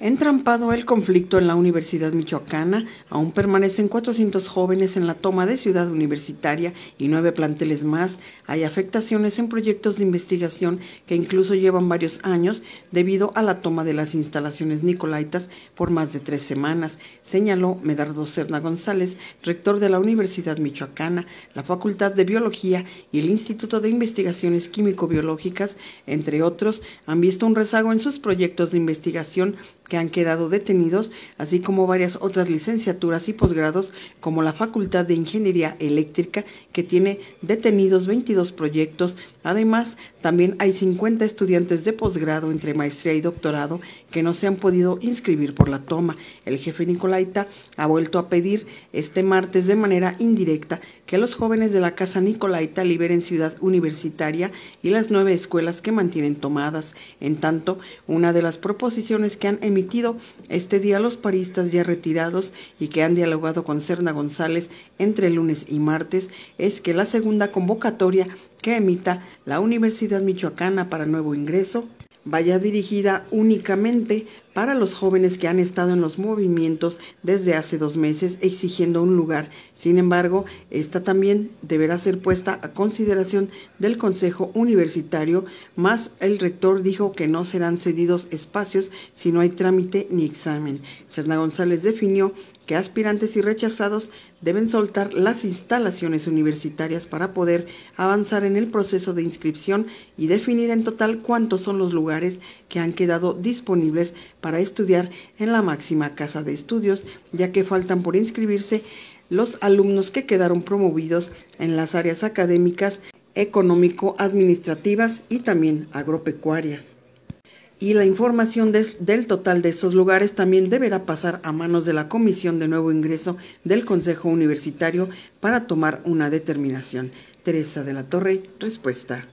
Entrampado el conflicto en la Universidad Michoacana, aún permanecen 400 jóvenes en la toma de Ciudad Universitaria y nueve planteles más. Hay afectaciones en proyectos de investigación que incluso llevan varios años debido a la toma de las instalaciones nicolaitas por más de tres semanas, señaló Medardo Cerna González, rector de la Universidad Michoacana, la Facultad de Biología y el Instituto de Investigaciones Químico-Biológicas, entre otros, han visto un rezago en sus proyectos de investigación que han quedado detenidos, así como varias otras licenciaturas y posgrados, como la Facultad de Ingeniería Eléctrica, que tiene detenidos 22 proyectos. Además, también hay 50 estudiantes de posgrado entre maestría y doctorado que no se han podido inscribir por la toma. El jefe Nicolaita ha vuelto a pedir este martes de manera indirecta que los jóvenes de la Casa Nicolaita liberen Ciudad Universitaria y las nueve escuelas que mantienen tomadas. En tanto, una de las proposiciones que han emitido este día los paristas ya retirados y que han dialogado con Serna González entre lunes y martes es que la segunda convocatoria que emita la Universidad Michoacana para Nuevo Ingreso vaya dirigida únicamente para los jóvenes que han estado en los movimientos desde hace dos meses exigiendo un lugar. Sin embargo, esta también deberá ser puesta a consideración del Consejo Universitario, más el rector dijo que no serán cedidos espacios si no hay trámite ni examen. Serna González definió que aspirantes y rechazados deben soltar las instalaciones universitarias para poder avanzar en el proceso de inscripción y definir en total cuántos son los lugares que han quedado disponibles para estudiar en la máxima casa de estudios, ya que faltan por inscribirse los alumnos que quedaron promovidos en las áreas académicas, económico-administrativas y también agropecuarias. Y la información del total de estos lugares también deberá pasar a manos de la Comisión de Nuevo Ingreso del Consejo Universitario para tomar una determinación. Teresa de la Torre, respuesta.